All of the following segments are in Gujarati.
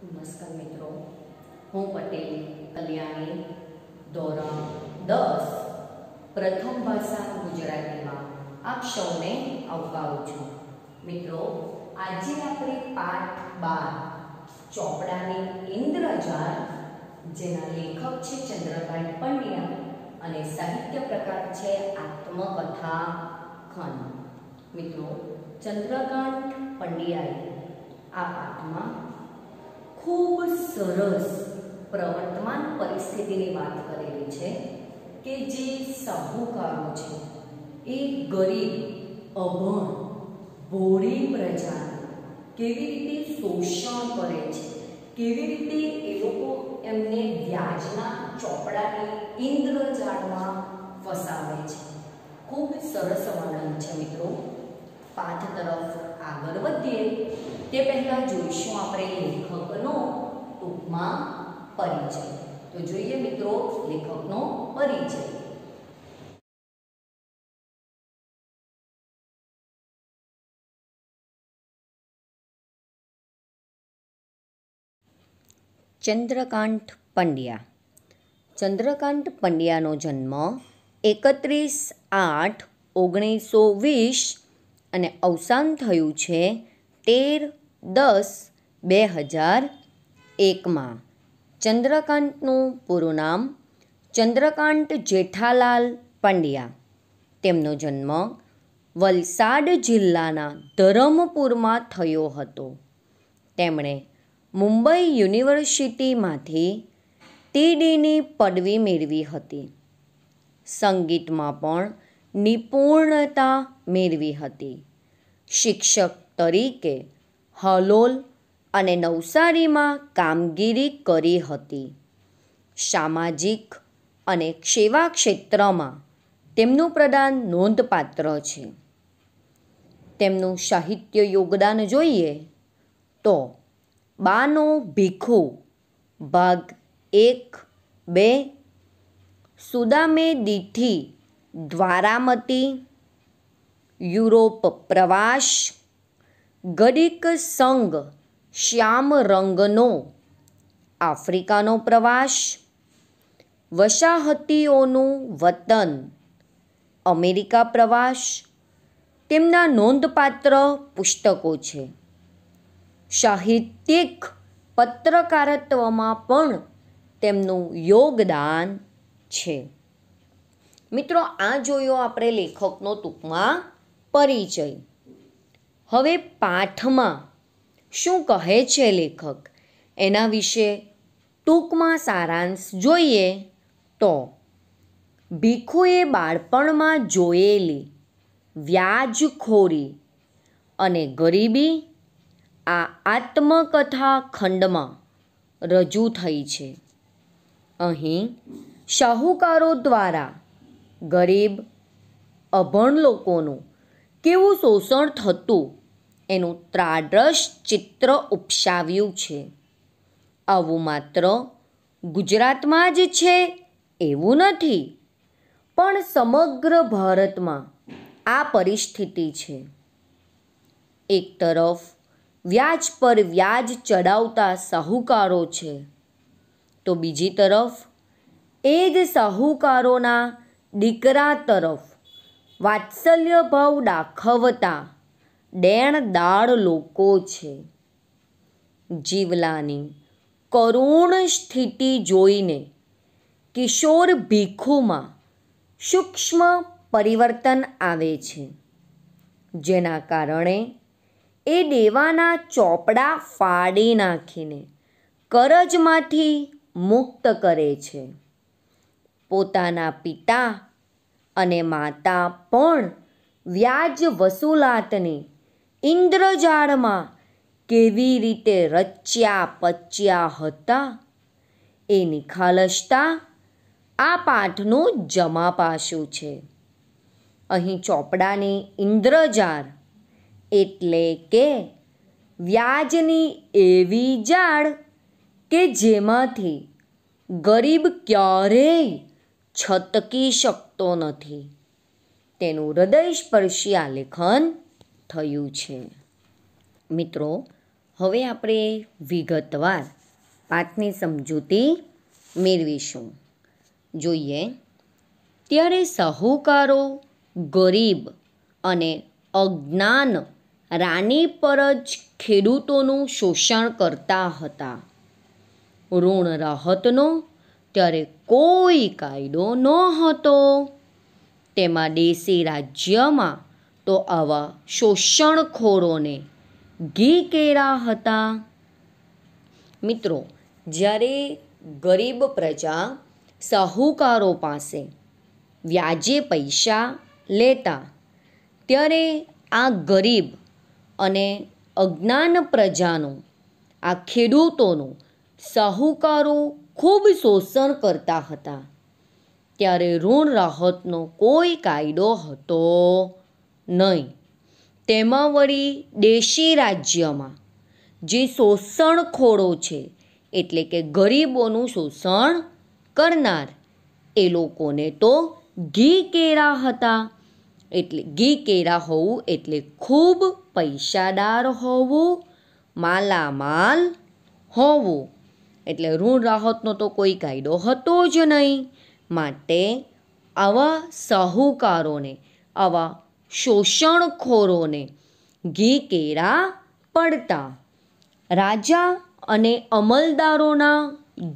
નમસ્કાર મિત્રો હું પટેલ કલ્યાણી ધોરણ દસ પ્રથમ ભાષા ગુજરાતીમાં આપ સૌને આવકારું છું મિત્રો આજે આપણે પાઠ બાર ચોપડાની ઇન્દ્રજાળ જેના લેખક છે ચંદ્રકાંત પંડ્યા અને સાહિત્ય પ્રકાર છે આત્મકથા ખન મિત્રો ચંદ્રકાંત પંડ્યાએ આ પાઠમાં ખૂબ સરસ પ્રવર્તમાન પરિસ્થિતિની વાત કરેલી છે કે જે સાહુકારો છે એ ગરીબ અભણ ભોળી પ્રજા કેવી રીતે શોષણ કરે છે કેવી રીતે એ લોકો એમને વ્યાજના ચોપડાની ઇન્દ્રજાળમાં ફસાવે છે ખૂબ સરસ વર્ણન છે મિત્રો પાઠ તરફ આગળ વધીએ તે પહેલાં જોઈશું આપણે લેખકનો ટૂંકમાં પરિચય તો જોઈએ મિત્રો લેખકનો પરિચય ચંદ્રકાંત પંડ્યા ચંદ્રકાંત પંડ્યાનો જન્મ એકત્રીસ આઠ ઓગણીસો વીસ અને અવસાન થયું છે તેર દસ બે હજાર એકમાં ચંદ્રકાંતનું પૂરું નામ ચંદ્રકાંત જેઠાલાલ પંડ્યા તેમનો જન્મ વલસાડ જિલ્લાના ધરમપુરમાં થયો હતો તેમણે મુંબઈ યુનિવર્સિટીમાંથી ટીડીની પદવી મેળવી હતી સંગીતમાં પણ નિપુણતા મેળવી હતી શિક્ષક તરીકે હલોલ અને નવસારીમાં કામગીરી કરી હતી સામાજિક અને સેવા ક્ષેત્રમાં તેમનું પ્રદાન નોંધપાત્ર છે તેમનું સાહિત્ય યોગદાન જોઈએ તો બાનો ભીખુ ભાગ એક બે સુદામે દીઠી દ્વારામતી યુરોપ પ્રવાસ ગડિક સંગ શ્યામ રંગનો આફ્રિકાનો પ્રવાસ વસાહતીઓનું વતન અમેરિકા પ્રવાસ તેમના નોંધપાત્ર પુસ્તકો છે સાહિત્યિક પત્રકારત્વમાં પણ તેમનું યોગદાન છે મિત્રો આ જોયો આપણે લેખકનો ટૂંકમાં પરિચય હવે પાઠમાં શું કહે છે લેખક એના વિશે ટૂંકમાં સારાંશ જોઈએ તો ભીખુએ બાળપણમાં જોયેલી વ્યાજખોરી અને ગરીબી આ આત્મકથા ખંડમાં રજૂ થઈ છે અહીં શાહુકારો દ્વારા ગરીબ અભણ લોકોનું કેવું શોષણ થતું એનું ત્રાડસ ચિત્ર ઉપસાવ્યું છે આવું માત્ર ગુજરાતમાં જ છે એવું નથી પણ સમગ્ર ભારતમાં આ પરિસ્થિતિ છે એક તરફ વ્યાજ પર વ્યાજ ચડાવતા સાહુકારો છે તો બીજી તરફ એ જ સાહુકારોના દીકરા તરફ વાત્સલ્ય ભાવ દાખવતા દેણદાળ લોકો છે જીવલાની કરુણ સ્થિતિ જોઈને કિશોર ભીખુમાં સૂક્ષ્મ પરિવર્તન આવે છે જેના કારણે એ દેવાના ચોપડા ફાડી નાખીને કરજમાંથી મુક્ત કરે છે પોતાના પિતા અને માતા પણ વ્યાજ વસૂલાતને ઇન્દ્રજાળમાં કેવી રીતે રચ્યા પચ્યા હતા એ નિખાલસતા આ પાઠનું જમાપાશું છે અહીં ચોપડાની ઇન્દ્રજાળ એટલે કે વ્યાજની એવી જાળ કે જેમાંથી ગરીબ ક્યારેય છતકી શકતો નથી તેનું હૃદયસ્પર્શી આલેખન થયું છે મિત્રો હવે આપણે વિગતવાર પાઠની સમજૂતી મેળવીશું જોઈએ ત્યારે સહુકારો ગરીબ અને અજ્ઞાન રાની પર જ ખેડૂતોનું શોષણ કરતા હતા ઋણ રાહતનો ત્યારે કોઈ કાયદો નહોતો તેમાં દેશી રાજ્યમાં તો આવા શોષણખોરોને ઘી કેળા હતા મિત્રો જ્યારે ગરીબ પ્રજા સાહુકારો પાસે વ્યાજે પૈસા લેતા ત્યારે આ ગરીબ અને અજ્ઞાન પ્રજાનું આ ખેડૂતોનું સાહુકારો ખૂબ શોષણ કરતા હતા ત્યારે ઋણ રાહતનો કોઈ કાયદો હતો નહીં તેમાં વળી દેશી રાજ્યમાં જે શોષણખોરો છે એટલે કે ગરીબોનું શોષણ કરનાર એ લોકોને તો ઘી કેરા હતા એટલે ઘી કેરા હોવું એટલે ખૂબ પૈસાદાર હોવું માલામાલ હોવું એટલે ઋણ રાહતનો તો કોઈ કાયદો હતો જ નહીં માટે આવા સાહુકારોને આવા શોષણખોરોને ઘી કેરા પડતા રાજા અને અમલદારોના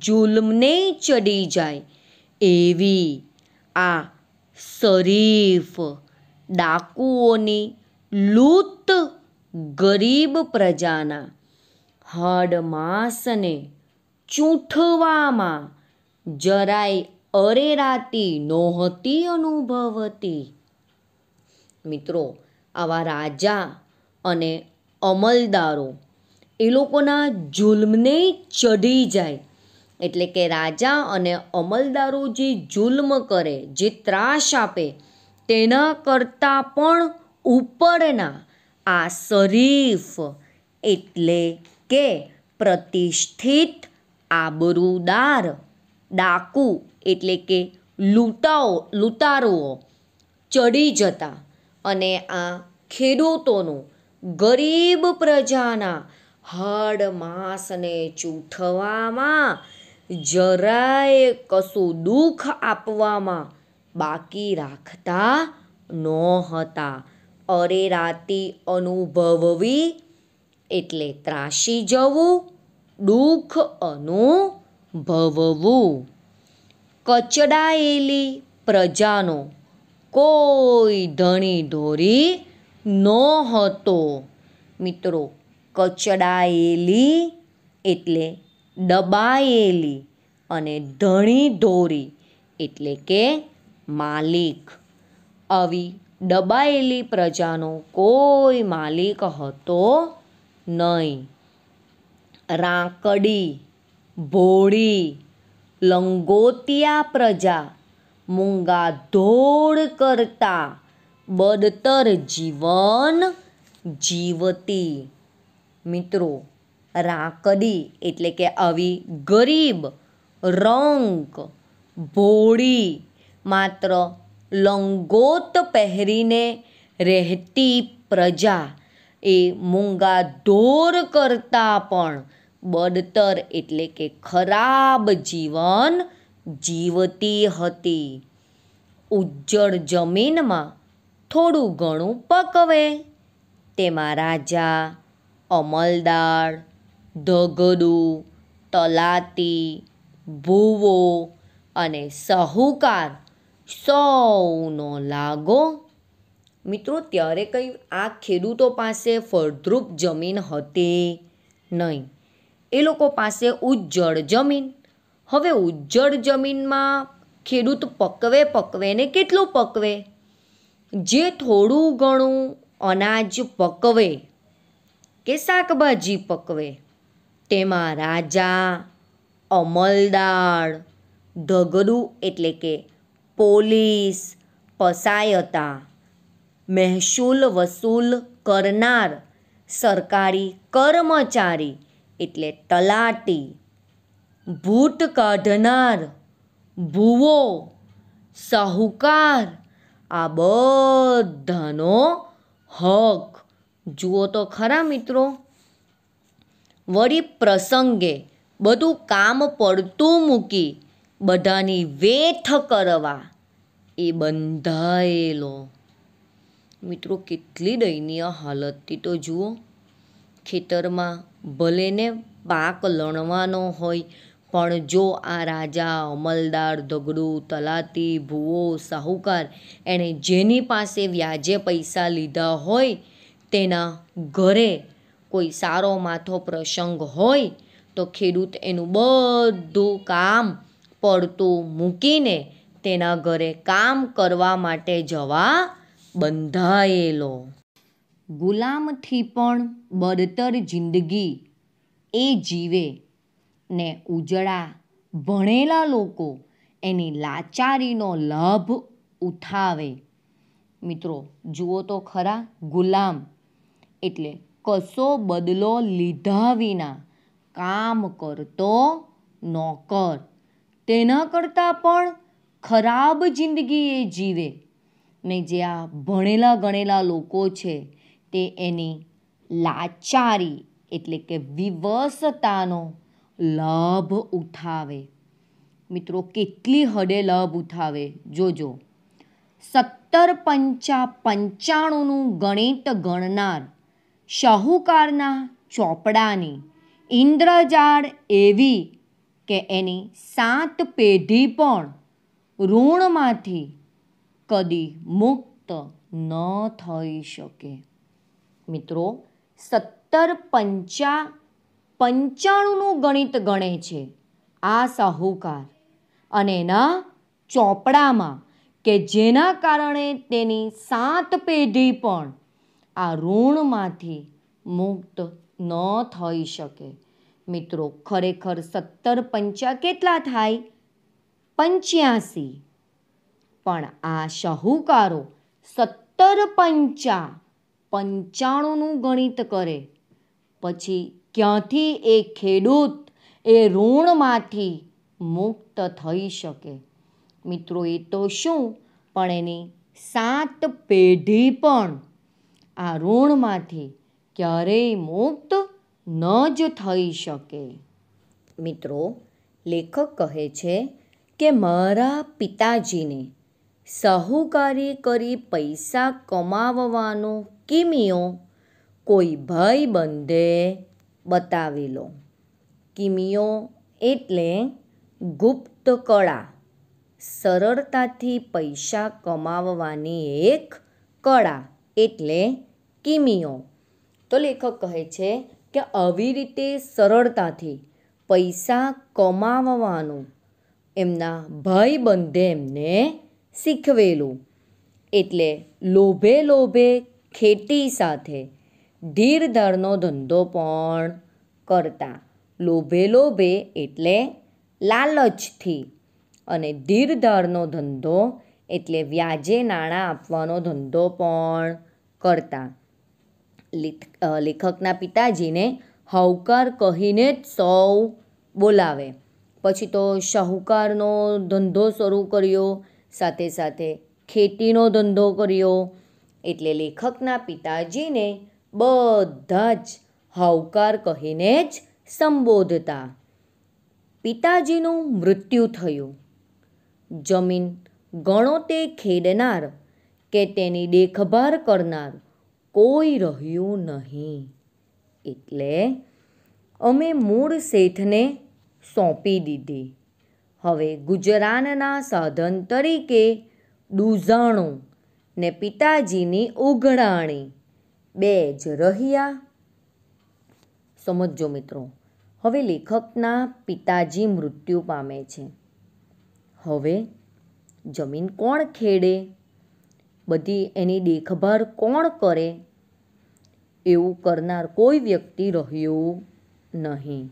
જુલ્મને ચડી જાય એવી આ શરીફ ડાકુઓની લૂત ગરીબ પ્રજાના હાડ માંસને ચૂંઠવામાં જરાય અરેરાતી નહોતી અનુભવતી મિત્રો આવા રાજા અને અમલદારો એ લોકોના જુલ્મને ચઢી જાય એટલે કે રાજા અને અમલદારો જે જુલ્મ કરે જે ત્રાસ આપે તેના કરતાં પણ ઉપરના આ શરીફ એટલે કે પ્રતિષ્ઠિત આબરૂદાર ડાકુ એટલે કે લૂંટાઓ લૂંટારુઓ ચડી જતા અને આ ખેડૂતોનું ગરીબ પ્રજાના હડ માંસને ચૂંટવામાં જરાય કશું દુઃખ આપવામાં બાકી રાખતા નહોતા અરેરાતી અનુભવવી એટલે ત્રાસી જવું દુઃખ અનુભવવું કચડાયેલી પ્રજાનો કોઈ ધણી ધોરી નહોતો મિત્રો કચડાયેલી એટલે દબાયેલી અને ધણી ધોરી એટલે કે માલિક આવી દબાયેલી પ્રજાનો કોઈ માલિક હતો નહીં રાંકડી ભોળી લંગોતિયા પ્રજા મૂંગાધોળ કરતા બદતર જીવન જીવતી મિત્રો રાંકડી એટલે કે આવી ગરીબ રંગ ભોળી માત્ર લંગોત પહેરીને રહેતી પ્રજા એ મૂંગા ઢોર કરતાં પણ બડતર એટલે કે ખરાબ જીવન જીવતી હતી ઉજ્જળ જમીનમાં થોડું ઘણું પકવે તેમાં રાજા અમલદાર ધગડું તલાતી ભૂવો અને સાહુકાર સૌનો લાગો મિત્રો ત્યારે કંઈ આ ખેડૂતો પાસે ફળદ્રુપ જમીન હતી નહીં એ લોકો પાસે ઉજ્જળ જમીન હવે ઉજ્જળ જમીનમાં ખેડૂત પકવે પકવે ને કેટલું પકવે જે થોડું ઘણું અનાજ પકવે કે શાકભાજી પકવે તેમાં રાજા અમલદાર ધગડું એટલે કે પોલીસ પસાય હતા મહેસૂલ વસૂલ કરનાર સરકારી કર્મચારી એટલે તલાટી ભૂત કાઢનાર ભૂવો સાહુકાર આ બધાનો હક જુઓ તો ખરા મિત્રો વળી પ્રસંગે બધું કામ પડતું મૂકી બધાની વેઠ કરવા એ બંધાયેલો મિત્રો કેટલી દયનીય હાલતથી તો જુઓ ખેતરમાં ભલે ને પાક લણવાનો હોય પણ જો આ રાજા અમલદાર ધગડું તલાતી ભૂવો સાહુકાર એણે જેની પાસે વ્યાજે પૈસા લીધા હોય તેના ઘરે કોઈ સારો માથો પ્રસંગ હોય તો ખેડૂત એનું બધું કામ પડતું મૂકીને તેના ઘરે કામ કરવા માટે જવા બંધાયેલો ગુલામથી પણ બળતર જિંદગી એ જીવે ને ઉજળા ભણેલા લોકો એની લાચારીનો લાભ ઉઠાવે મિત્રો જુઓ તો ખરા ગુલામ એટલે કશો બદલો લીધા વિના કામ કરતો નોકર તેના કરતાં પણ ખરાબ જિંદગી એ જીવે ને જે આ ભણેલા ગણેલા લોકો છે તે એની લાચારી એટલે કે વિવસતાનો લાભ ઉઠાવે મિત્રો કેટલી હદે લાભ ઉઠાવે જોજો સત્તર પંચા પંચાણુંનું ગણિત ગણનાર શાહુકારના ચોપડાની ઇન્દ્રજાળ એવી કે એની સાત પેઢી પણ ઋણમાંથી કદી મુક્ત ન થઈ શકે મિત્રો સત્તર પંચા પંચાણુંનું ગણિત ગણે છે આ સાહુકાર અને એના ચોપડામાં કે જેના કારણે તેની સાત પેઢી પણ આ ઋણમાંથી મુક્ત ન થઈ શકે મિત્રો ખરેખર સત્તર પંચા કેટલા થાય પંચ્યાસી પણ આ શાહુકારો સત્તર પંચા પંચાણુંનું ગણિત કરે પછી ક્યાંથી એ ખેડૂત એ ઋણમાંથી મુક્ત થઈ શકે મિત્રો એ તો શું પણ એની સાત પેઢી પણ આ ઋણમાંથી ક્યારેય મુક્ત ન જ થઈ શકે મિત્રો લેખક કહે છે કે મારા પિતાજીને સાહુકારી કરી પૈસા કમાવવાનો કિમિયો કોઈ ભાઈ બંધે બતાવેલો કિમિયો એટલે ગુપ્ત કળા સરળતાથી પૈસા કમાવવાની એક કળા એટલે કિમિયો તો લેખક કહે છે કે આવી રીતે સરળતાથી પૈસા કમાવવાનું એમના ભાઈ બંધે એમને શીખવેલું એટલે લોભે લોભે ખેતી સાથે ધીર ધારનો ધંધો પણ કરતા લોભે લોભે એટલે લાલચથી અને ધીર ધારનો ધંધો એટલે વ્યાજે નાણાં આપવાનો ધંધો પણ કરતા લેખકના પિતાજીને હાઉકાર કહીને જ સૌ બોલાવે પછી તો શાહુકારનો ધંધો શરૂ કર્યો સાથે સાથે ખેતીનો ધંધો કર્યો એટલે લેખકના પિતાજીને બધા જ હાવકાર કહીને જ સંબોધતા પિતાજીનું મૃત્યુ થયું જમીન ગણો તે ખેડનાર કે તેની દેખભાળ કરનાર કોઈ રહ્યું નહીં એટલે અમે મૂળ શેઠને સોંપી દીધી હવે ગુજરાનના સાધન તરીકે દૂધાણું ને પિતાજીની ઉઘરાણી બે જ રહ્યા સમજો મિત્રો હવે લેખકના પિતાજી મૃત્યુ પામે છે હવે જમીન કોણ ખેડે બધી એની દેખભાળ કોણ કરે એવું કરનાર કોઈ વ્યક્તિ રહ્યું નહીં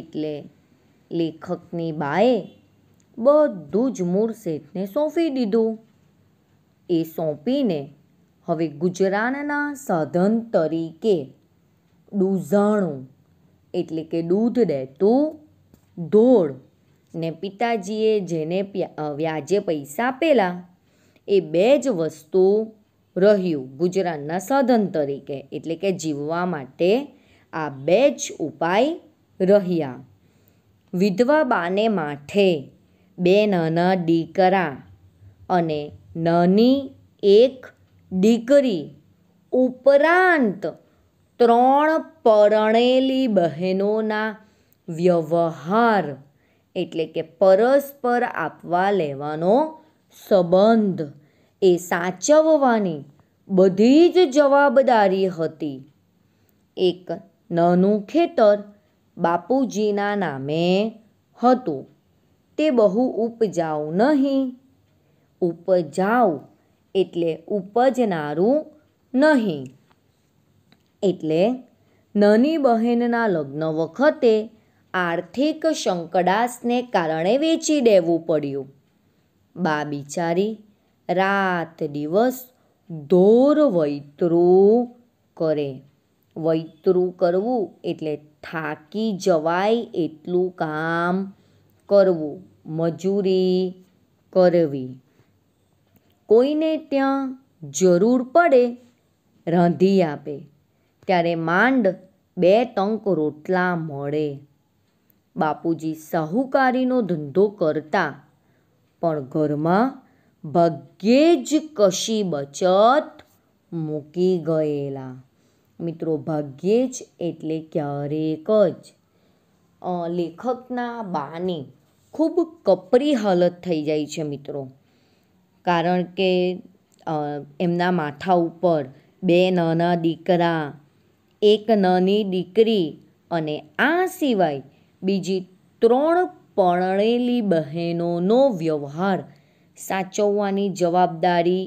એટલે લેખકની બાએ બધું જ મૂળ શેઠને સોંપી દીધું એ સોંપીને હવે ગુજરાનના સાધન તરીકે દૂધાણું એટલે કે દૂધ દેતું ઢોળ ને પિતાજીએ જેને વ્યાજે પૈસા આપેલા એ બે જ વસ્તુ રહ્યું ગુજરાનના સાધન તરીકે એટલે કે જીવવા માટે આ બે જ ઉપાય રહ્યા વિધવા બાને માથે બે નાના દીકરા અને નાની એક દીકરી ઉપરાંત ત્રણ પરણેલી બહેનોના વ્યવહાર એટલે કે પરસ્પર આપવા લેવાનો સંબંધ એ સાચવવાની બધી જ જવાબદારી હતી એક નાનું ખેતર બાપુજીના નામે હતું તે બહુ ઉપજાઉ નહીં ઉપજાઉ એટલે ઉપજનારું નહીં એટલે નાની બહેનના લગ્ન વખતે આર્થિક સંકડાસને કારણે વેચી દેવું પડ્યું બા બિચારી રાત દિવસ ધોર વૈતરું કરે વૈતરું કરવું એટલે થાકી જવાય એટલું કામ કરવું મજૂરી કરવી કોઈને ત્યાં જરૂર પડે રાંધી આપે ત્યારે માંડ બે ટંક રોટલા મળે બાપુજી સાહુકારીનો ધંધો કરતા પણ ઘરમાં ભાગ્યે જ કશી બચત મૂકી ગયેલા મિત્રો ભાગ્યે જ એટલે ક્યારેક જ લેખકના બાને ખૂબ કપરી હાલત થઈ જાય છે મિત્રો કારણ કે એમના માથા ઉપર બે નાના દીકરા એક નાની દીકરી અને આ સિવાય બીજી ત્રણ પરણેલી બહેનોનો વ્યવહાર સાચવવાની જવાબદારી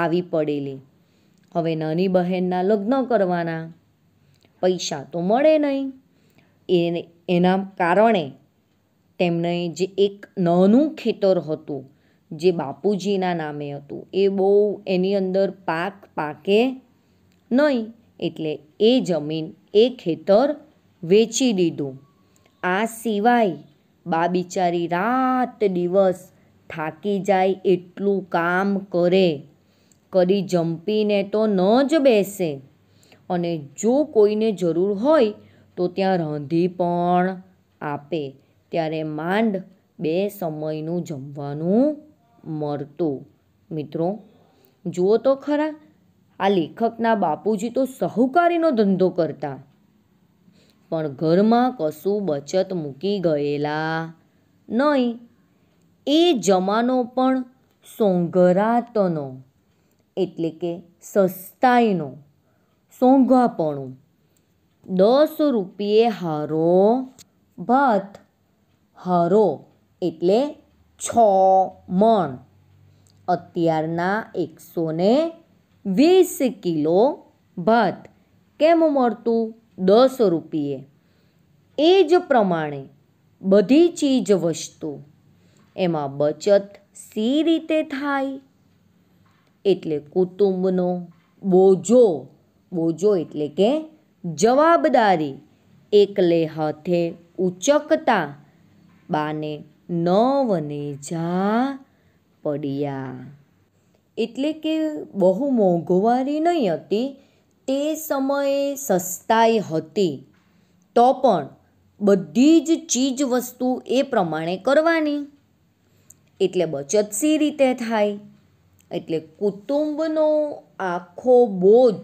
આવી પડેલી હવે નાની બહેનના લગ્ન કરવાના પૈસા તો મળે નહીં એને એના કારણે તેમને જે એક નાનું ખેતર હતું જે બાપુજીના નામે હતું એ બહુ એની અંદર પાક પાકે નહીં એટલે એ જમીન એ ખેતર વેચી દીધું આ સિવાય બા બિચારી રાત દિવસ થાકી જાય એટલું કામ કરે કરી જંપીને તો ન જ બેસે અને જો કોઈને જરૂર હોય તો ત્યાં રાંધી પણ આપે ત્યારે માંડ બે સમયનું જમવાનું મળતું મિત્રો જુઓ તો ખરા આ લેખકના બાપુજી તો સહુકારીનો ધંધો કરતા પણ ઘરમાં કશું બચત મૂકી ગયેલા નહીં એ જમાનો પણ સોંગરાતનો એટલે કે સસ્તાઈનો સોંઘાપણું દસ રૂપિયે હારો ભાત હારો એટલે છ મણ અત્યારના એકસો ને વીસ કિલો ભાત કેમ મળતું દસ રૂપિયે એ જ પ્રમાણે બધી ચીજ વસ્તુ એમાં બચત સી રીતે થાય એટલે કુટુંબનો બોજો બોજો એટલે કે જવાબદારી એકલે હાથે ઉચકતા બાને નવને જા પડ્યા એટલે કે બહુ મોંઘવારી નહીં હતી તે સમયે સસ્તાઈ હતી તો પણ બધી જ ચીજ વસ્તુ એ પ્રમાણે કરવાની એટલે બચત સી રીતે થાય એટલે કુટુંબનો આખો બોજ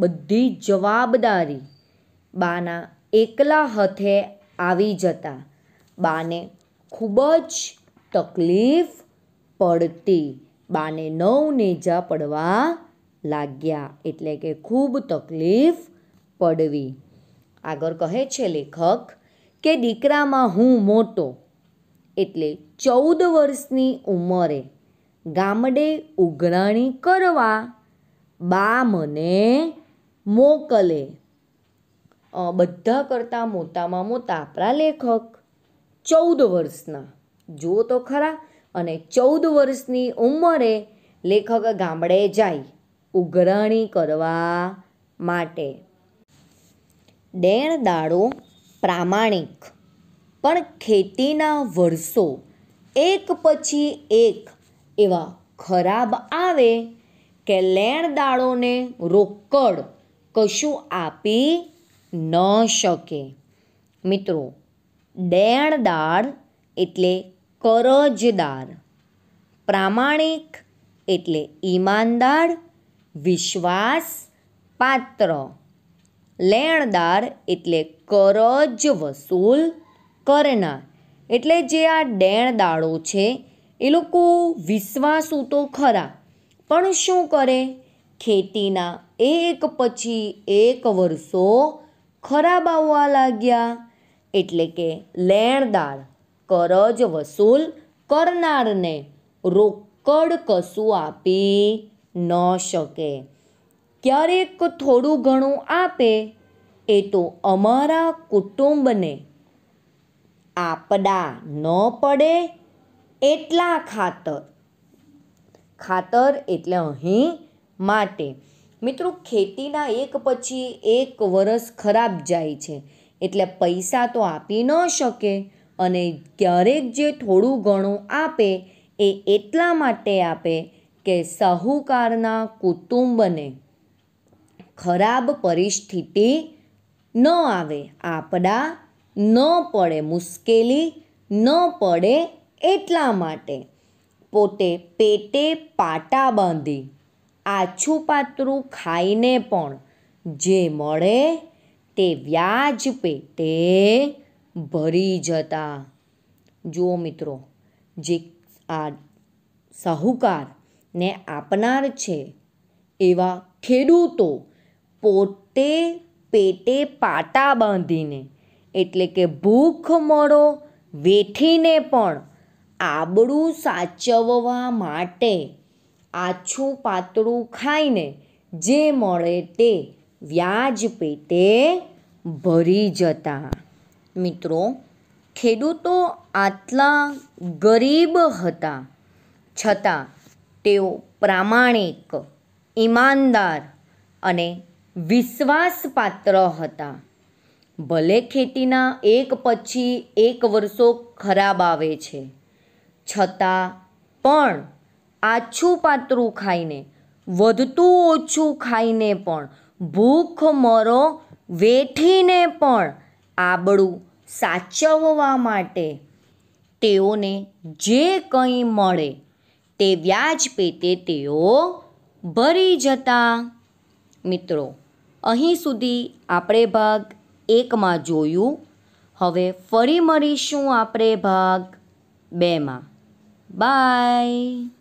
બધી જવાબદારી બાના એકલા હથે આવી જતાં બાને ખૂબ જ તકલીફ પડતી બાને નવ નેજા પડવા લાગ્યા એટલે કે ખૂબ તકલીફ પડવી આગળ કહે છે લેખક કે દીકરામાં હું મોટો એટલે ચૌદ વર્ષની ઉંમરે ગામડે ઉઘરાણી કરવા બા મને મોકલે બધા કરતાં મોટામાં મોટા આપણા લેખક ચૌદ વર્ષના જુઓ તો ખરા અને ચૌદ વર્ષની ઉંમરે લેખક ગામડે જાય ઉઘરાણી કરવા માટે ડેણ દાડો પ્રામાણિક પણ ખેતીના વર્ષો એક પછી એક એવા ખરાબ આવે કે લેણદાળોને રોકડ કશું આપી ન શકે મિત્રો દેણદાર એટલે કરજદાર પ્રામાણિક એટલે ઈમાનદાર વિશ્વાસ પાત્ર લેણદાર એટલે કરજ વસૂલ કરનાર એટલે જે આ દેણદારો છે એ લોકો વિશ્વાસુ તો ખરા પણ શું કરે ખેતીના એક પછી એક વર્ષો ખરાબ આવવા લાગ્યા એટલે કે લેણદાર કરજ વસૂલ કરનારને રોકડ કશું આપી ન શકે ક્યારેક થોડું ઘણું આપે એ તો અમારા કુટુંબને આપડા ન પડે એટલા ખાતર ખાતર એટલે અહીં માટે મિત્રો ખેતીના એક પછી એક વરસ ખરાબ જાય છે એટલે પૈસા તો આપી ન શકે અને ક્યારેક જે થોડું ઘણું આપે એ એટલા માટે આપે કે સાહુકારના કુટુંબને ખરાબ પરિસ્થિતિ ન આવે આપડા ન પડે મુશ્કેલી ન પડે એટલા માટે પોતે પેટે પાટા બાંધી આછું પાતરું ખાઈને પણ જે મળે તે વ્યાજ પેટે ભરી જતા જુઓ મિત્રો જે આ સાહુકારને આપનાર છે એવા ખેડૂતો પોતે પેટે પાટા બાંધીને એટલે કે ભૂખ મળો વેઠીને પણ આબળું સાચવવા માટે આછું પાતળું ખાઈને જે મળે તે વ્યાજ પેટે ભરી જતા મિત્રો ખેડૂતો આટલા ગરીબ હતા છતાં તેઓ પ્રામાણિક ઈમાનદાર અને વિશ્વાસપાત્ર હતા ભલે ખેતીના એક પછી એક વર્ષો ખરાબ આવે છે છતાં પણ આછું પાતળું ખાઈને વધતું ઓછું ખાઈને પણ ભૂખ મરો વેઠીને પણ આબળું સાચવવા માટે તેઓને જે કંઈ મળે તે વ્યાજ પેટે તેઓ ભરી જતા મિત્રો અહીં સુધી આપણે ભાગ એકમાં જોયું હવે ફરી મળીશું આપણે ભાગ બેમાં Bye!